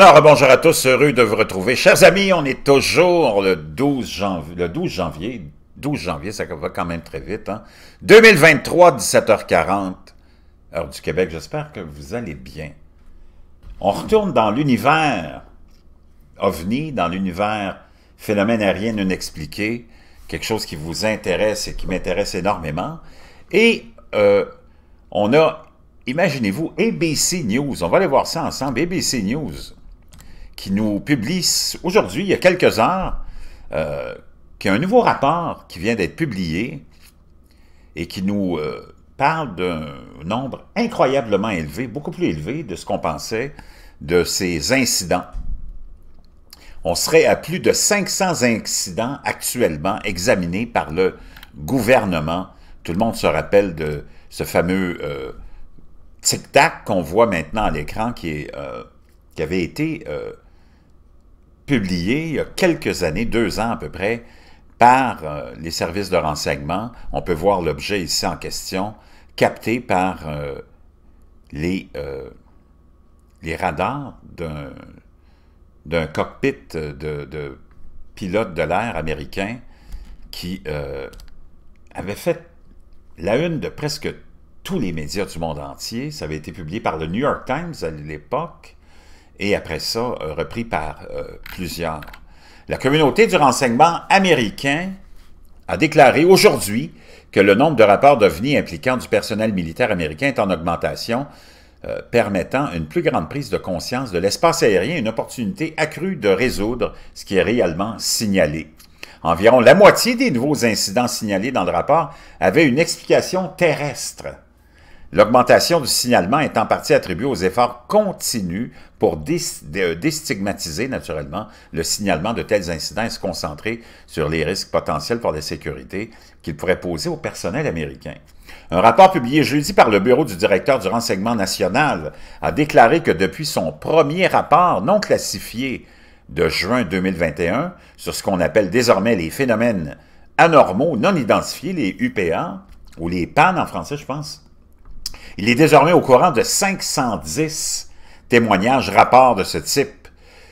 Alors, bonjour à tous, heureux de vous retrouver. Chers amis, on est toujours le 12 janvier, le 12 janvier, ça va quand même très vite, hein? 2023, 17h40, heure du Québec, j'espère que vous allez bien. On retourne dans l'univers ovni, dans l'univers phénomène aérien non quelque chose qui vous intéresse et qui m'intéresse énormément. Et euh, on a, imaginez-vous, ABC News, on va aller voir ça ensemble, ABC News, qui nous publie aujourd'hui, il y a quelques heures, euh, qu'il a un nouveau rapport qui vient d'être publié et qui nous euh, parle d'un nombre incroyablement élevé, beaucoup plus élevé de ce qu'on pensait de ces incidents. On serait à plus de 500 incidents actuellement examinés par le gouvernement. Tout le monde se rappelle de ce fameux euh, tic-tac qu'on voit maintenant à l'écran qui, euh, avait été publié il y a quelques années, deux ans à peu près, par euh, les services de renseignement. On peut voir l'objet ici en question, capté par euh, les, euh, les radars d'un cockpit de, de pilote de l'air américain qui avait fait la une de presque tous les médias du monde entier. Ça avait été publié par le New York Times à l'époque, et après ça, euh, repris par euh, plusieurs. La communauté du renseignement américain a déclaré aujourd'hui que le nombre de rapports d'OVNI impliquant du personnel militaire américain est en augmentation, euh, permettant une plus grande prise de conscience de l'espace aérien une opportunité accrue de résoudre ce qui est réellement signalé. Environ la moitié des nouveaux incidents signalés dans le rapport avaient une explication terrestre. L'augmentation du signalement est en partie attribuée aux efforts continus pour euh, déstigmatiser naturellement le signalement de tels incidents et se concentrer sur les risques potentiels pour la sécurité qu'ils pourraient poser au personnel américain. Un rapport publié jeudi par le Bureau du directeur du renseignement national a déclaré que depuis son premier rapport non classifié de juin 2021 sur ce qu'on appelle désormais les phénomènes anormaux non identifiés, les UPA, ou les PAN en français, je pense, il est désormais au courant de 510 témoignages, rapports de ce type.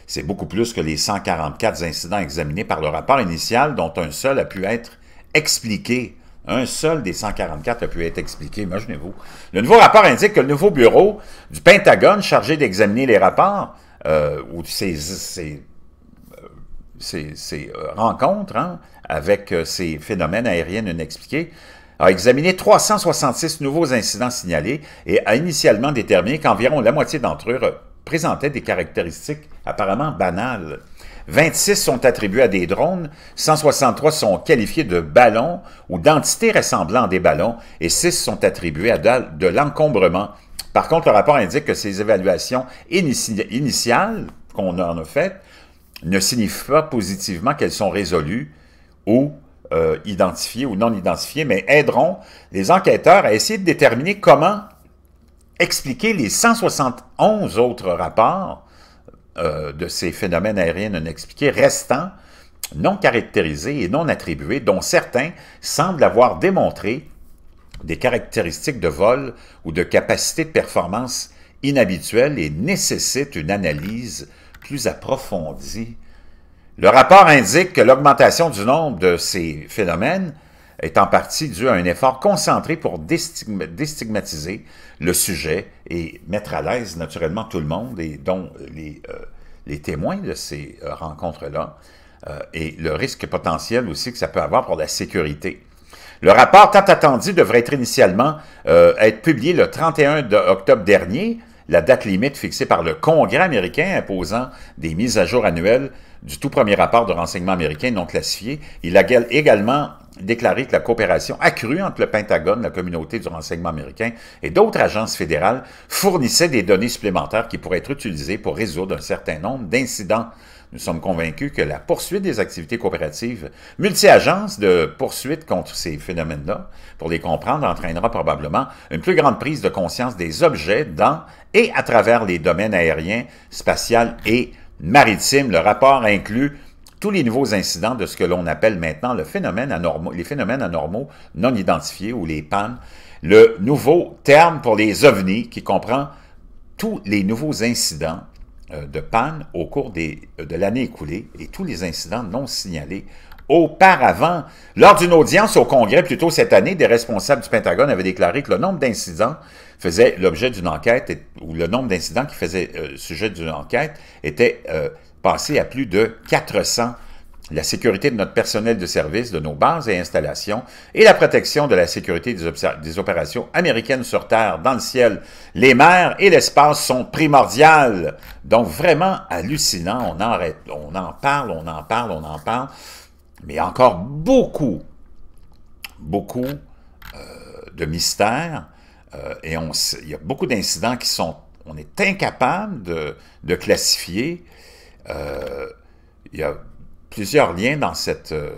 C'est beaucoup plus que les 144 incidents examinés par le rapport initial, dont un seul a pu être expliqué. Un seul des 144 a pu être expliqué, imaginez-vous. Le nouveau rapport indique que le nouveau bureau du Pentagone chargé d'examiner les rapports euh, ou ses, euh, euh, rencontres hein, avec ces phénomènes aériens inexpliqués a examiné 366 nouveaux incidents signalés et a initialement déterminé qu'environ la moitié d'entre eux présentaient des caractéristiques apparemment banales. 26 sont attribués à des drones, 163 sont qualifiés de ballons ou d'entités ressemblant à des ballons et 6 sont attribués à de l'encombrement. Par contre, le rapport indique que ces évaluations initiales qu'on en a faites ne signifient pas positivement qu'elles sont résolues ou euh, identifiés ou non identifiés, mais aideront les enquêteurs à essayer de déterminer comment expliquer les 171 autres rapports euh, de ces phénomènes aériens non expliqués restants non caractérisés et non attribués, dont certains semblent avoir démontré des caractéristiques de vol ou de capacité de performance inhabituelles et nécessitent une analyse plus approfondie le rapport indique que l'augmentation du nombre de ces phénomènes est en partie due à un effort concentré pour déstigmatiser le sujet et mettre à l'aise naturellement tout le monde, et dont les, euh, témoins de ces euh, rencontres-là, euh, et le risque potentiel aussi que ça peut avoir pour la sécurité. Le rapport tant attendu devrait être initialement être publié le 31 octobre dernier, la date limite fixée par le Congrès américain imposant des mises à jour annuelles du tout premier rapport de renseignement américain non classifié. Il a également déclaré que la coopération accrue entre le Pentagone, la communauté du renseignement américain et d'autres agences fédérales fournissait des données supplémentaires qui pourraient être utilisées pour résoudre un certain nombre d'incidents nous sommes convaincus que la poursuite des activités coopératives multi-agences de poursuite contre ces phénomènes-là, pour les comprendre, entraînera probablement une plus grande prise de conscience des objets dans et à travers les domaines aériens, spatial et maritimes. Le rapport inclut tous les nouveaux incidents de ce que l'on appelle maintenant le phénomène les phénomènes anormaux non identifiés ou les PAN, le nouveau terme pour les ovnis qui comprend tous les nouveaux incidents euh, de panne au cours des, euh, de l'année écoulée et tous les incidents non signalés auparavant. Lors d'une audience au Congrès plus tôt cette année, des responsables du Pentagone avaient déclaré que le nombre d'incidents faisait l'objet d'une enquête ou le nombre d'incidents qui faisaient euh, sujet d'une enquête était passé à plus de 400 la sécurité de notre personnel de service, de nos bases et installations, et la protection de la sécurité des, des opérations américaines sur Terre, dans le ciel, les mers et l'espace sont primordiales. Donc vraiment hallucinant, on en, on en parle, on en parle, on en parle, mais encore beaucoup, beaucoup euh, de mystères, euh, et on, il y a beaucoup d'incidents qui sont, on est incapable de, classifier, euh, il y a plusieurs liens dans, cette, euh,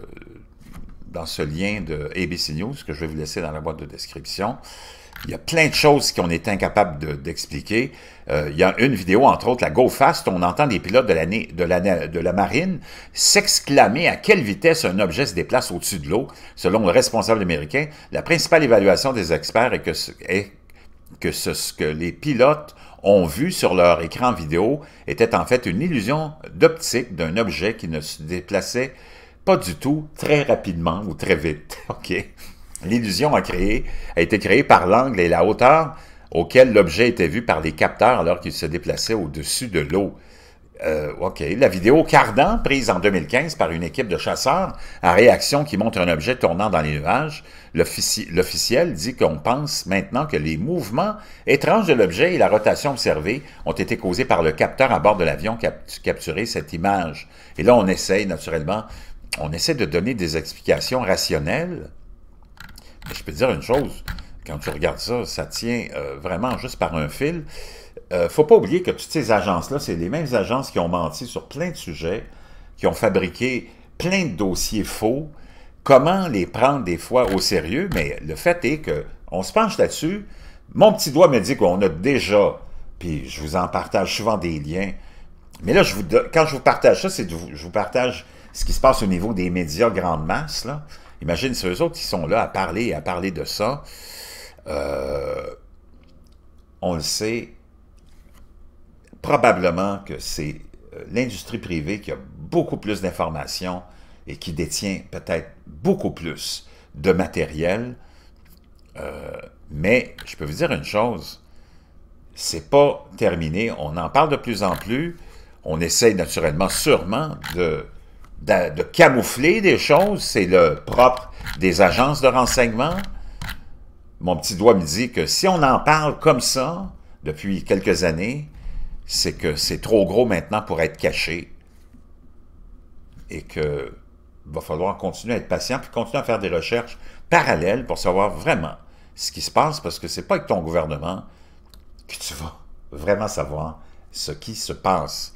dans ce lien de ABC News que je vais vous laisser dans la boîte de description. Il y a plein de choses qu'on est incapable d'expliquer. De, euh, il y a une vidéo, entre autres, la Go Fast, où on entend des pilotes de, la, de, la, de la marine s'exclamer à quelle vitesse un objet se déplace au-dessus de l'eau. Selon le responsable américain, la principale évaluation des experts est que, que ce, que les pilotes ont vu sur leur écran vidéo était en fait une illusion d'optique d'un objet qui ne se déplaçait pas du tout très rapidement ou très vite. L'illusion a, a été créée par l'angle et la hauteur auquel l'objet était vu par les capteurs alors qu'il se déplaçait au-dessus de l'eau. Euh, OK. La vidéo cardan prise en 2015 par une équipe de chasseurs à réaction qui montre un objet tournant dans les nuages. L'officiel dit qu'on pense maintenant que les mouvements étranges de l'objet et la rotation observée ont été causés par le capteur à bord de l'avion qui a capturé cette image. Et là, on essaye naturellement, on essaie de donner des explications rationnelles. Mais je peux dire une chose, quand tu regardes ça, ça tient euh, vraiment juste par un fil. Euh, faut pas oublier que toutes ces agences-là, c'est les mêmes agences qui ont menti sur plein de sujets, qui ont fabriqué plein de dossiers faux. Comment les prendre des fois au sérieux? Mais le fait est que on se penche là-dessus. Mon petit doigt me dit qu'on a déjà, puis je vous en partage souvent des liens. Mais là, quand je vous partage ça, c'est je vous partage ce qui se passe au niveau des médias grande masse. Là. Imagine ceux autres qui sont là à parler et à parler de ça. Euh, on le sait, probablement que c'est euh, l'industrie privée qui a beaucoup plus d'informations et qui détient peut-être beaucoup plus de matériel. Euh, mais je peux vous dire une chose, c'est pas terminé. On en parle de plus en plus. On essaye naturellement, sûrement, de camoufler des choses. C'est le propre des agences de renseignement. Mon petit doigt me dit que si on en parle comme ça depuis quelques années, c'est que c'est trop gros maintenant pour être caché et que va falloir continuer à être patient puis continuer à faire des recherches parallèles pour savoir vraiment ce qui se passe parce que c'est pas avec ton gouvernement que tu vas vraiment savoir ce qui se passe.